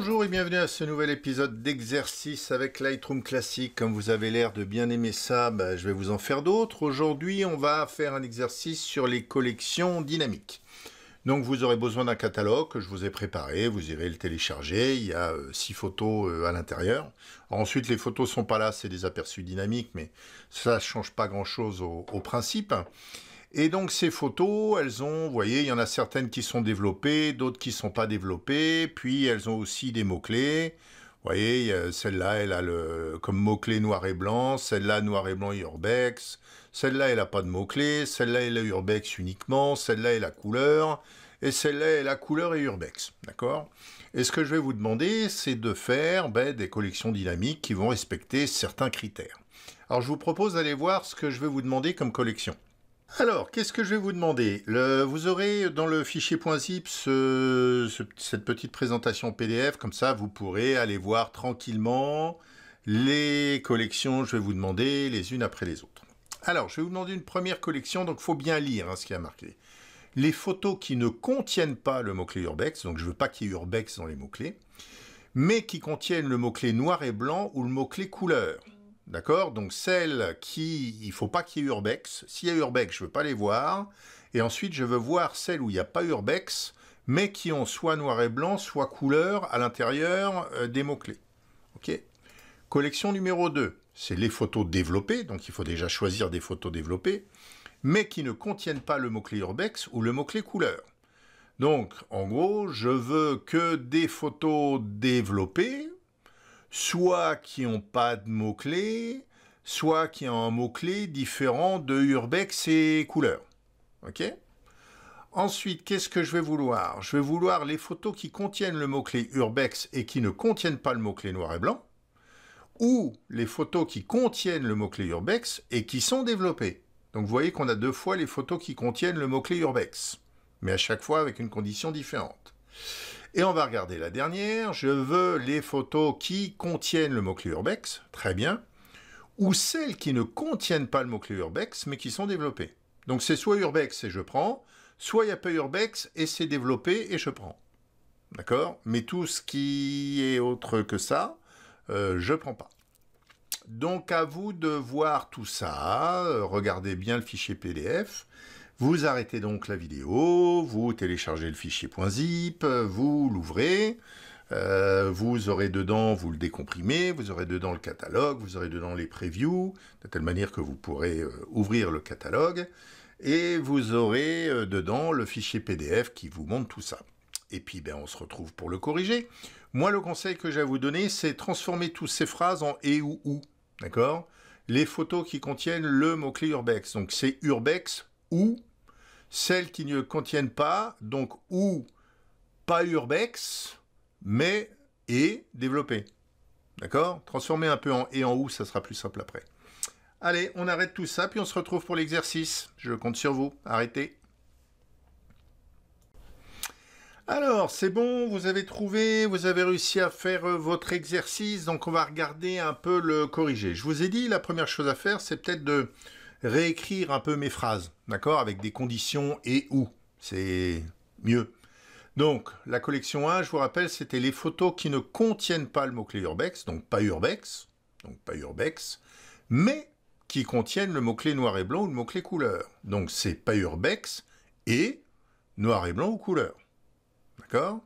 Bonjour et bienvenue à ce nouvel épisode d'exercice avec Lightroom classique. Comme vous avez l'air de bien aimer ça, bah, je vais vous en faire d'autres. Aujourd'hui, on va faire un exercice sur les collections dynamiques. Donc vous aurez besoin d'un catalogue que je vous ai préparé, vous irez le télécharger, il y a euh, six photos euh, à l'intérieur. Ensuite les photos sont pas là, c'est des aperçus dynamiques, mais ça ne change pas grand-chose au, au, principe. Et donc ces photos, elles ont, vous voyez, il y en a certaines qui sont développées, d'autres qui ne sont pas développées, puis elles ont aussi des mots-clés. Vous voyez, celle-là, elle a le, comme mot-clé noir et blanc, celle-là noir et blanc et urbex, celle-là, elle n'a pas de mots clés, celle-là, elle a urbex uniquement, celle-là, elle a couleur, et celle-là, elle a couleur et urbex, d'accord Et ce que je vais vous demander, c'est de faire ben, des collections dynamiques qui vont respecter certains critères. Alors, je vous propose d'aller voir ce que je vais vous demander comme collection. Alors, qu'est-ce que je vais vous demander Vous aurez dans le fichier .zip cette petite présentation PDF, comme ça vous pourrez aller voir tranquillement les collections, je vais vous demander les unes après les autres. Alors, je vais vous demander une première collection, donc il faut bien lire ce hein, ce qui a marqué. Les photos qui ne contiennent pas le mot-clé urbex, donc je ne veux pas qu'il y ait urbex dans les mots-clés, mais qui contiennent le mot-clé noir et blanc ou le mot-clé couleur. D'accord Donc celles qui, il faut pas qu'il y ait urbex. S'il y a urbex, je veux pas les voir. Et ensuite, je veux voir celles où il n'y a pas urbex, mais qui ont soit noir et blanc, soit couleur à l'intérieur euh, des mots-clés. OK Collection numéro 2, c'est les photos développées, donc il faut déjà choisir des photos développées, mais qui ne contiennent pas le mot-clé urbex ou le mot-clé couleur. Donc, en gros, je veux que des photos développées, soit qui n'ont pas de mots-clés, soit qui ont un mot-clé différent de urbex et couleur. OK Ensuite, qu'est-ce que je vais vouloir Je vais vouloir les photos qui contiennent le mot-clé urbex et qui ne contiennent pas le mot-clé noir et blanc, ou les photos qui contiennent le mot-clé urbex et qui sont développées. Donc vous voyez qu'on a deux fois les photos qui contiennent le mot-clé urbex, mais à chaque fois avec une condition différente. Et on va regarder la dernière. Je veux les photos qui contiennent le mot-clé urbex. Très bien. Ou celles qui ne contiennent pas le mot-clé urbex, mais qui sont développées. Donc c'est soit urbex et je prends, soit il n'y a pas urbex et c'est développé et je prends. D'accord Mais tout ce qui est autre que ça, euh, je ne prends pas. Donc à vous de voir tout ça, euh, regardez bien le fichier PDF vous arrêtez donc la vidéo, vous téléchargez le fichier .zip, vous l'ouvrez, euh, vous aurez dedans, vous le décomprimez, vous aurez dedans le catalogue, vous aurez dedans les previews, de telle manière que vous pourrez euh, ouvrir le catalogue, et vous aurez euh, dedans le fichier PDF qui vous montre tout ça. Et puis, ben, on se retrouve pour le corriger. Moi, le conseil que j'ai à vous donner, c'est transformer toutes ces phrases en « et » ou « ou ». D'accord Les photos qui contiennent le mot-clé « urbex ». Donc, c'est « urbex » ou « celles qui ne contiennent pas, donc ou pas urbex, mais et développé. D'accord Transformer un peu en et en ou, ça sera plus simple après. Allez, on arrête tout ça, puis on se retrouve pour l'exercice. Je compte sur vous. Arrêtez. Alors, c'est bon, vous avez trouvé, vous avez réussi à faire euh, votre exercice, donc on va regarder un peu le corriger. Je vous ai dit, la première chose à faire, c'est peut-être de réécrire un peu mes phrases, d'accord Avec des conditions et ou. C'est mieux. Donc, la collection 1, je vous rappelle, c'était les photos qui ne contiennent pas le mot-clé urbex, donc pas urbex, donc pas urbex, mais qui contiennent le mot-clé noir et blanc ou le mot-clé couleur. Donc, c'est pas urbex et noir et blanc ou couleur. D'accord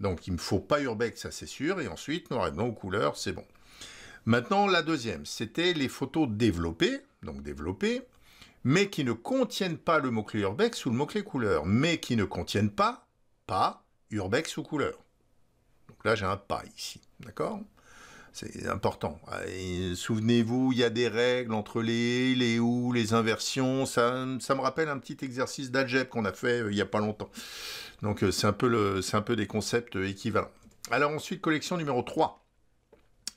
Donc, il me faut pas urbex, ça c'est sûr, et ensuite noir et blanc ou couleur, c'est bon. Maintenant, la deuxième, c'était les photos développées, donc développés, mais qui ne contiennent pas le mot-clé urbex ou le mot-clé couleur, mais qui ne contiennent pas, pas, urbex ou couleur. Donc là, j'ai un pas ici, d'accord C'est important. Souvenez-vous, il y a des règles entre les les ou, les inversions. Ça, ça me rappelle un petit exercice d'algèbre qu'on a fait euh, il n'y a pas longtemps. Donc euh, c'est un, peu le, un peu des concepts euh, équivalents. Alors ensuite, collection numéro 3.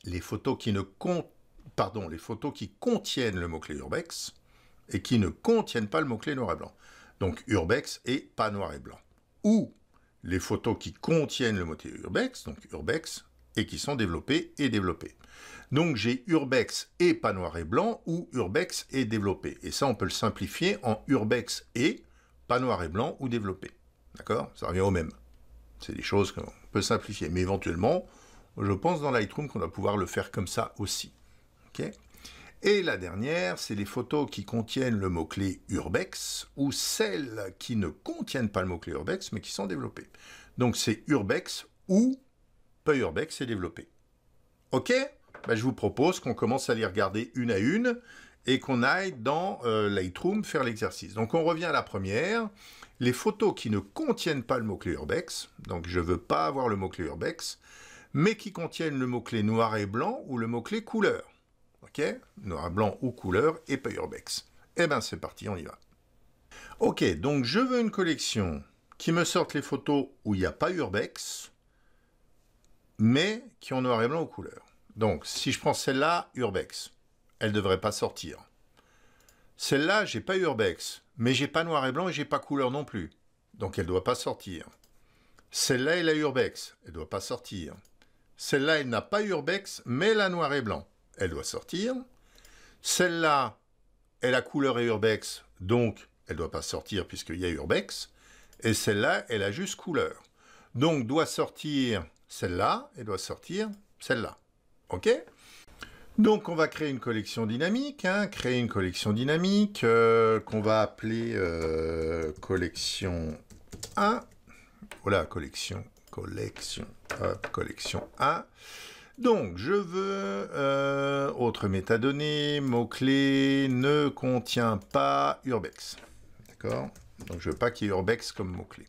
Les photos qui ne comptent pardon, les photos qui contiennent le mot-clé urbex et qui ne contiennent pas le mot-clé noir et blanc. Donc urbex et pas noir et blanc. Ou les photos qui contiennent le mot-clé urbex, donc urbex, et qui sont développées et développées. Donc j'ai urbex et pas noir et blanc ou urbex et développé. Et ça, on peut le simplifier en urbex et pas noir et blanc ou développé. D'accord Ça revient au même. C'est des choses qu'on peut simplifier. Mais éventuellement, je pense dans Lightroom qu'on va pouvoir le faire comme ça aussi. Et la dernière, c'est les photos qui contiennent le mot-clé urbex ou celles qui ne contiennent pas le mot-clé urbex mais qui sont développées. Donc c'est urbex ou pas urbex et développé. Ok ben, Je vous propose qu'on commence à les regarder une à une et qu'on aille dans euh, Lightroom faire l'exercice. Donc on revient à la première. Les photos qui ne contiennent pas le mot-clé urbex, donc je ne veux pas avoir le mot-clé urbex, mais qui contiennent le mot-clé noir et blanc ou le mot-clé couleur. OK noir et blanc ou couleur, et pas urbex. Eh ben c'est parti, on y va. Ok, donc je veux une collection qui me sorte les photos où il n'y a pas urbex, mais qui ont noir et blanc ou couleur. Donc si je prends celle-là, urbex, elle ne devrait pas sortir. Celle-là, j'ai pas urbex, mais j'ai pas noir et blanc et j'ai pas couleur non plus. Donc elle ne doit pas sortir. Celle-là, elle a urbex, elle ne doit pas sortir. Celle-là, elle n'a pas urbex, mais elle a noir et blanc elle doit sortir. Celle-là, elle a couleur et urbex, donc elle ne doit pas sortir puisqu'il y a urbex. Et celle-là, elle a juste couleur. Donc doit sortir celle-là et doit sortir celle-là. OK donc on va créer une collection dynamique, hein, créer une collection dynamique euh, qu'on va appeler euh, collection 1. Voilà, collection, collection, collection 1. Donc, je veux, euh, autre métadonnée, mot-clé, ne contient pas urbex. D'accord Donc, je veux pas qu'il y ait urbex comme mot-clé.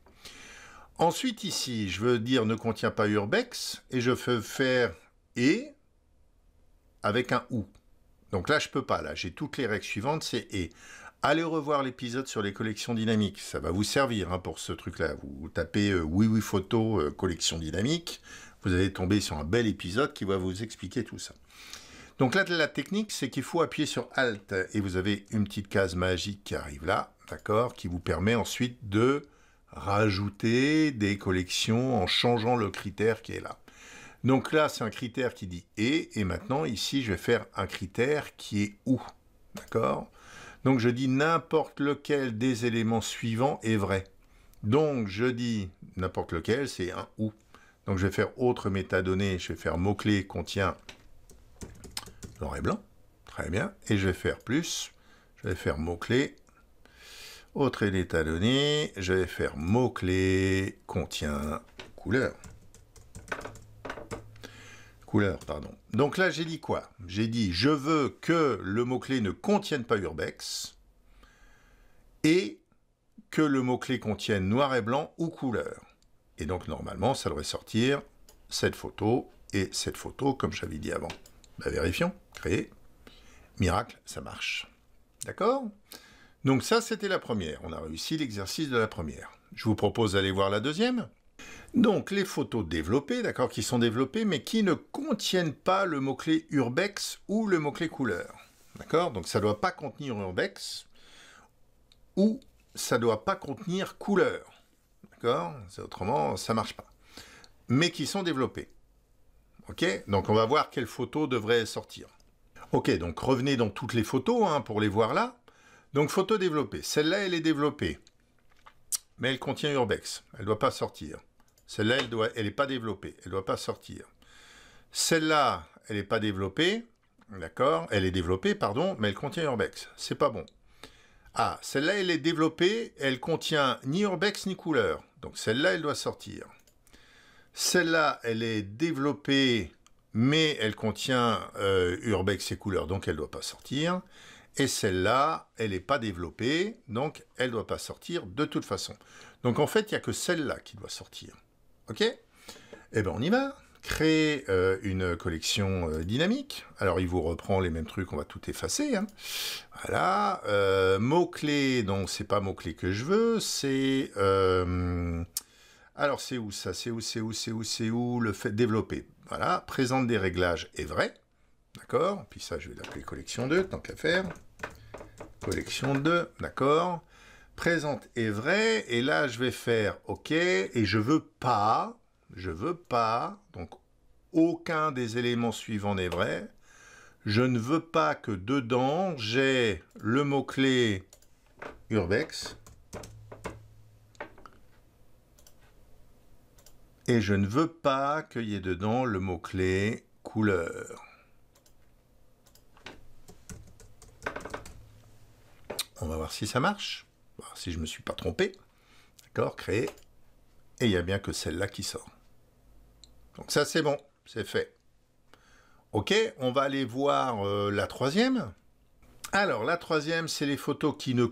Ensuite, ici, je veux dire ne contient pas urbex, et je veux faire et avec un ou. Donc là, je peux pas. Là, j'ai toutes les règles suivantes, c'est et. Allez revoir l'épisode sur les collections dynamiques. Ça va vous servir hein, pour ce truc-là. Vous tapez euh, oui oui photo euh, collection dynamique vous allez tomber sur un bel épisode qui va vous expliquer tout ça. Donc là, la technique, c'est qu'il faut appuyer sur Alt et vous avez une petite case magique qui arrive là, d'accord, qui vous permet ensuite de rajouter des collections en changeant le critère qui est là. Donc là, c'est un critère qui dit et, et maintenant, ici, je vais faire un critère qui est ou ». d'accord Donc je dis n'importe lequel des éléments suivants est vrai. Donc je dis n'importe lequel, c'est un ou. Donc je vais faire autre métadonnée, je vais faire mot-clé contient noir et blanc. Très bien. Et je vais faire plus, je vais faire mot-clé autre métadonnée, je vais faire mot-clé contient couleur. Couleur, pardon. Donc là, j'ai dit quoi J'ai dit je veux que le mot-clé ne contienne pas urbex et que le mot-clé contienne noir et blanc ou couleur. Et donc, normalement, ça devrait sortir cette photo et cette photo, comme j'avais dit avant. Bah, vérifions, créer. Miracle, ça marche. D'accord Donc ça, c'était la première. On a réussi l'exercice de la première. Je vous propose d'aller voir la deuxième. Donc les photos développées, d'accord, qui sont développées, mais qui ne contiennent pas le mot-clé urbex ou le mot-clé couleur. D'accord Donc ça ne doit pas contenir urbex ou ça ne doit pas contenir couleur. D'accord Autrement, ça marche pas. Mais qui sont développées. Ok Donc on va voir quelles photos devraient sortir. Ok, donc revenez dans toutes les photos hein, pour les voir là. Donc photo développée. Celle-là, elle est développée. Mais elle contient Urbex. Elle ne doit pas sortir. Celle-là, elle n'est elle pas développée. Elle ne doit pas sortir. Celle-là, elle n'est pas développée. D'accord Elle est développée, pardon, mais elle contient Urbex. C'est pas bon. Ah, celle-là, elle est développée. Elle contient ni Urbex ni couleur. Donc celle-là, elle doit sortir. Celle-là, elle est développée, mais elle contient euh, Urbex et couleurs, donc elle ne doit pas sortir. Et celle-là, elle n'est pas développée, donc elle ne doit pas sortir de toute façon. Donc en fait, il n'y a que celle-là qui doit sortir. OK Eh bien, on y va Créer euh, une collection euh, dynamique. Alors il vous reprend les mêmes trucs, on va tout effacer. Hein. Voilà. Euh, mot-clé, donc c'est pas mot-clé que je veux, c'est... Euh, alors c'est où ça C'est où, c'est où, c'est où, c'est où Le fait développer. Voilà. Présente des réglages est vrai. D'accord Puis ça, je vais l'appeler collection 2, tant qu'à faire. Collection 2, d'accord Présente est vrai. Et là, je vais faire OK. Et je veux pas je veux pas, donc aucun des éléments suivants n'est vrai, je ne veux pas que dedans j'ai le mot-clé urbex et je ne veux pas qu'il y ait dedans le mot-clé couleur. On va voir si ça marche, si je ne me suis pas trompé. D'accord, créer. Et il n'y a bien que celle-là qui sort. Donc ça c'est bon, c'est fait. Ok, on va aller voir euh, la troisième. Alors la troisième, c'est les photos qui ne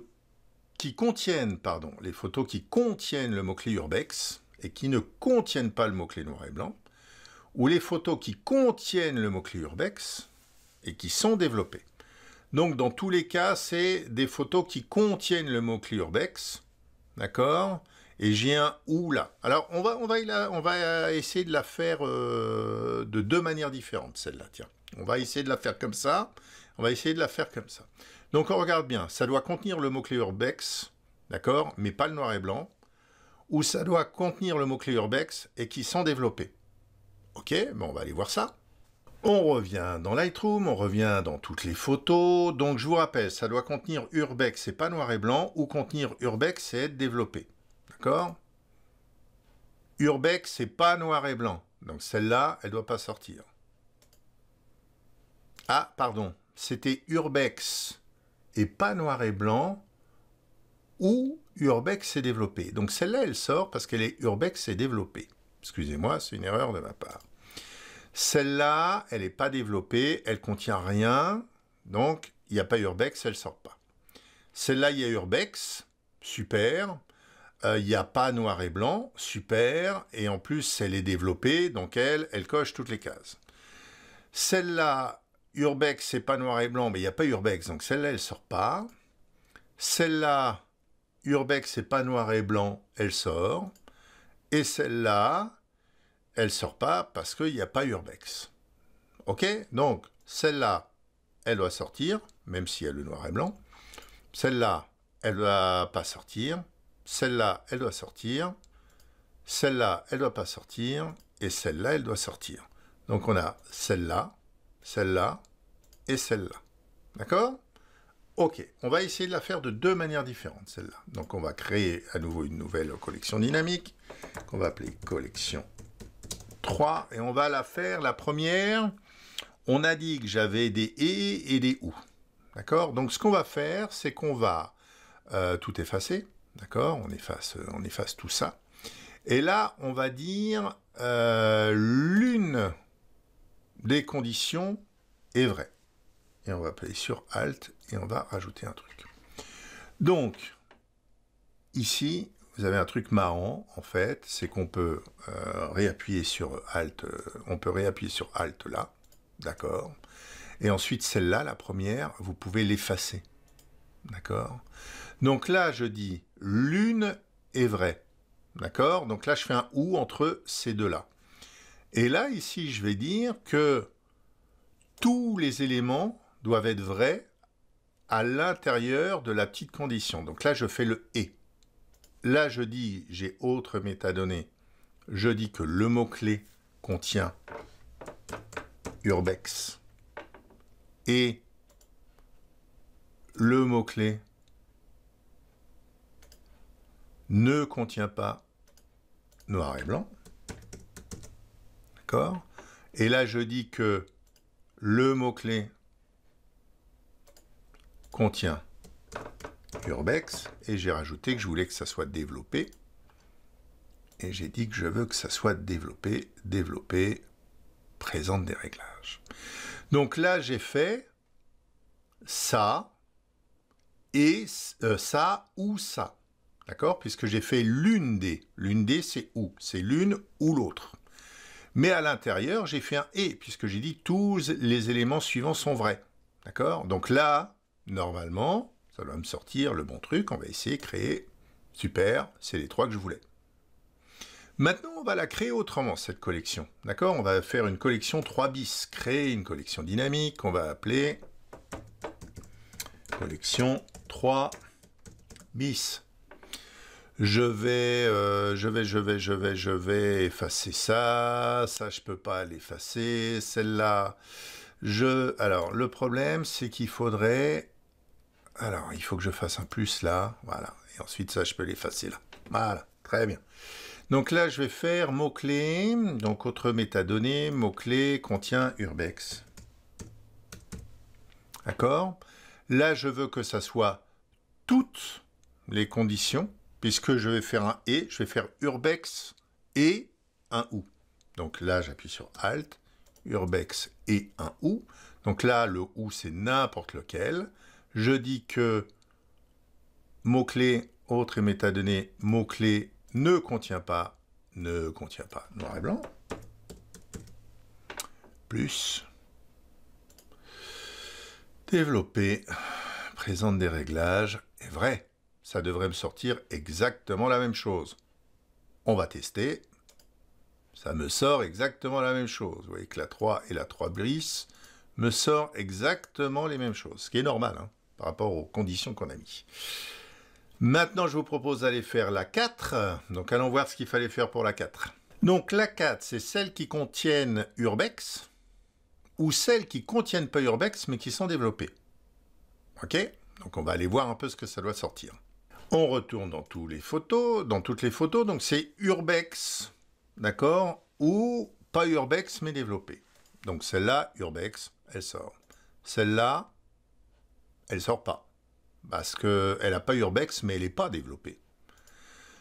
contiennent, pardon, les photos qui contiennent le mot-clé urbex et qui ne contiennent pas le mot-clé noir et blanc, ou les photos qui contiennent le mot-clé urbex et qui sont développées. Donc dans tous les cas, c'est des photos qui contiennent le mot-clé urbex, d'accord et j'ai un ou là. Alors on va, on va, on va euh, essayer de la faire euh, de deux manières différentes, celle-là. Tiens, on va essayer de la faire comme ça. On va essayer de la faire comme ça. Donc on regarde bien. Ça doit contenir le mot-clé urbex, d'accord, mais pas le noir et blanc. Ou ça doit contenir le mot-clé urbex et qui sont développés. Ok, bon, on va aller voir ça. On revient dans Lightroom, on revient dans toutes les photos. Donc je vous rappelle, ça doit contenir urbex et pas noir et blanc, ou contenir urbex et être développé. Urbex, c'est pas noir et blanc. Donc celle-là, elle doit pas sortir. Ah, pardon. C'était Urbex et pas noir et blanc ou Urbex s'est développé. Donc celle-là, elle sort parce qu'elle est Urbex s'est développé. Excusez-moi, c'est une erreur de ma part. Celle-là, elle n'est pas développée, elle contient rien, donc il n'y a pas Urbex, elle ne sort pas. Celle-là, il y a Urbex, super. Euh, il n'y a pas noir et blanc, super, et en plus elle est développée, donc elle, elle coche toutes les cases. Celle-là, Urbex, c'est pas noir et blanc, mais il n'y a pas Urbex, donc celle-là, elle sort pas. Celle-là, Urbex, c'est pas noir et blanc, elle sort. Et celle-là, elle sort pas parce qu'il n'y a pas Urbex. Ok Donc, celle-là, elle doit sortir, même si elle est noir et blanc. Celle-là, elle ne va pas sortir. Celle-là, elle doit sortir. Celle-là, elle doit pas sortir. Et celle-là, elle doit sortir. Donc on a celle-là, celle-là et celle-là. D'accord Ok, on va essayer de la faire de deux manières différentes, celle-là. Donc on va créer à nouveau une nouvelle collection dynamique, qu'on va appeler collection 3, et on va la faire, la première, on a dit que j'avais des « et » et des « ou ». D'accord Donc ce qu'on va faire, c'est qu'on va euh, tout effacer, D'accord euh, on efface, tout ça. Et là, on va dire euh, l'une des conditions est vraie. Et on va appeler sur Alt et on va rajouter un truc. Donc, ici, vous avez un truc marrant, en fait, c'est qu'on peut euh, réappuyer sur Alt, on peut réappuyer sur Alt là, d'accord Et ensuite, celle-là, la première, vous pouvez l'effacer. D'accord Donc là, je dis l'une est vraie. D'accord Donc là, je fais un ou entre ces deux-là. Et là, ici, je vais dire que tous les éléments doivent être vrais à l'intérieur de la petite condition. Donc là, je fais le « et ». Là, je dis, j'ai autre métadonnée. Je dis que le mot-clé contient urbex et le mot-clé ne contient pas noir et blanc. D'accord Et là, je dis que le mot-clé contient urbex et j'ai rajouté que je voulais que ça soit développé. Et j'ai dit que je veux que ça soit développé, développé, présente des réglages. Donc là, j'ai fait ça, et euh, ça ou ça. D'accord Puisque j'ai fait l'une des. L'une des, c'est où C'est l'une ou l'autre. Mais à l'intérieur, j'ai fait un et, puisque j'ai dit tous les éléments suivants sont vrais. D'accord Donc là, normalement, ça doit me sortir le bon truc. On va essayer de créer. Super, c'est les trois que je voulais. Maintenant, on va la créer autrement, cette collection. D'accord On va faire une collection 3 bis, créer une collection dynamique qu'on va appeler collection 3 bis. Je vais, euh, je vais, je vais, je vais, je vais effacer ça. Ça, je peux pas l'effacer. Celle-là, je. Alors, le problème, c'est qu'il faudrait. Alors, il faut que je fasse un plus là. Voilà. Et ensuite, ça, je peux l'effacer là. Voilà. Très bien. Donc là, je vais faire mot-clé. Donc, autre métadonnée, mot-clé contient urbex. D'accord Là, je veux que ça soit toutes les conditions, puisque je vais faire un « et », je vais faire urbex et un « ou ». Donc là, j'appuie sur Alt, urbex et un « ou ». Donc là, le « ou », c'est n'importe lequel. Je dis que mot-clé, autre et métadonnées, mot-clé ne contient pas, ne contient pas, noir et blanc, plus, développer, présente des réglages, c'est vrai. Ça devrait me sortir exactement la même chose. On va tester. Ça me sort exactement la même chose. Vous voyez que la 3 et la 3 brise me sort exactement les mêmes choses. Ce qui est normal hein, par rapport aux conditions qu'on a mis. Maintenant, je vous propose d'aller faire la 4. Donc, allons voir ce qu'il fallait faire pour la 4. Donc, la 4, c'est celles qui contiennent Urbex ou celles qui contiennent pas Urbex mais qui sont développées. OK donc on va aller voir un peu ce que ça doit sortir. On retourne dans tous les photos, dans toutes les photos, donc c'est Urbex, d'accord Ou pas Urbex, mais développé. Donc celle-là, Urbex, elle sort. Celle-là, elle sort pas. Parce qu'elle n'a pas Urbex, mais elle n'est pas développée.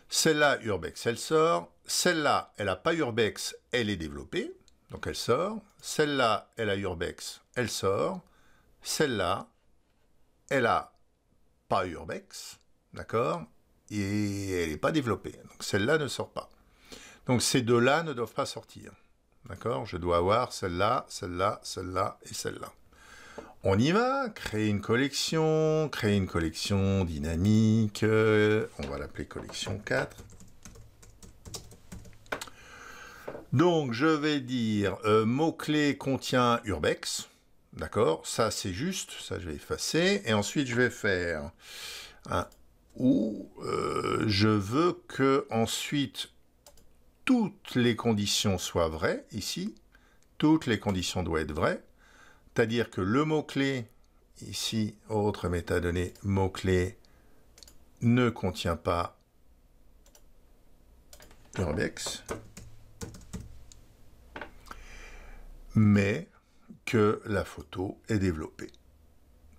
Celle-là, Urbex, elle sort. Celle-là, elle n'a pas Urbex, elle est développée. Donc elle sort. Celle-là, elle a Urbex, elle sort. Celle-là, elle a pas Urbex, d'accord Et elle n'est pas développée. Donc celle-là ne sort pas. Donc ces deux-là ne doivent pas sortir. D'accord Je dois avoir celle-là, celle-là, celle-là et celle-là. On y va, créer une collection, créer une collection dynamique, euh, on va l'appeler collection 4. Donc je vais dire euh, mot-clé contient urbex, D'accord Ça, c'est juste. Ça, je vais effacer. Et ensuite, je vais faire un OU. Euh, je veux que ensuite toutes les conditions soient vraies ici. Toutes les conditions doivent être vraies. C'est-à-dire que le mot-clé, ici, autre métadonnée, mot-clé, ne contient pas l'index, Mais la photo est développée.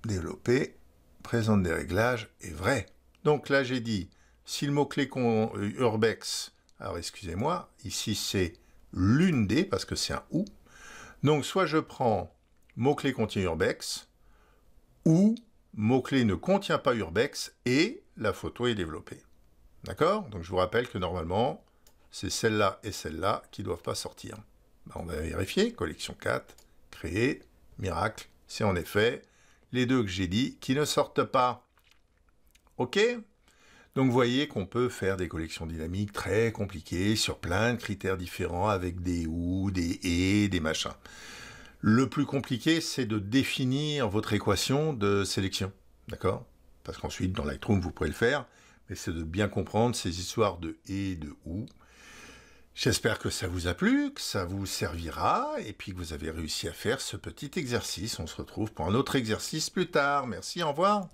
Développée présente des réglages est vrai. Donc là, j'ai dit, si le mot-clé euh, urbex, alors excusez-moi, ici c'est l'une des, parce que c'est un ou, donc soit je prends mot-clé contient urbex, ou mot-clé ne contient pas urbex, et la photo est développée. D'accord Donc je vous rappelle que normalement, c'est celle-là et celle-là qui ne doivent pas sortir. Ben, on va vérifier, collection 4, et Miracle, c'est en effet les deux que j'ai dit qui ne sortent pas. OK donc vous voyez qu'on peut faire des collections dynamiques très compliquées sur plein de critères différents avec des ou, des et, des machins. Le plus compliqué, c'est de définir votre équation de sélection. D'accord Parce qu'ensuite, dans Lightroom, vous pourrez le faire, mais c'est de bien comprendre ces histoires de et, de ou. J'espère que ça vous a plu, que ça vous servira, et puis que vous avez réussi à faire ce petit exercice. On se retrouve pour un autre exercice plus tard. Merci, au revoir.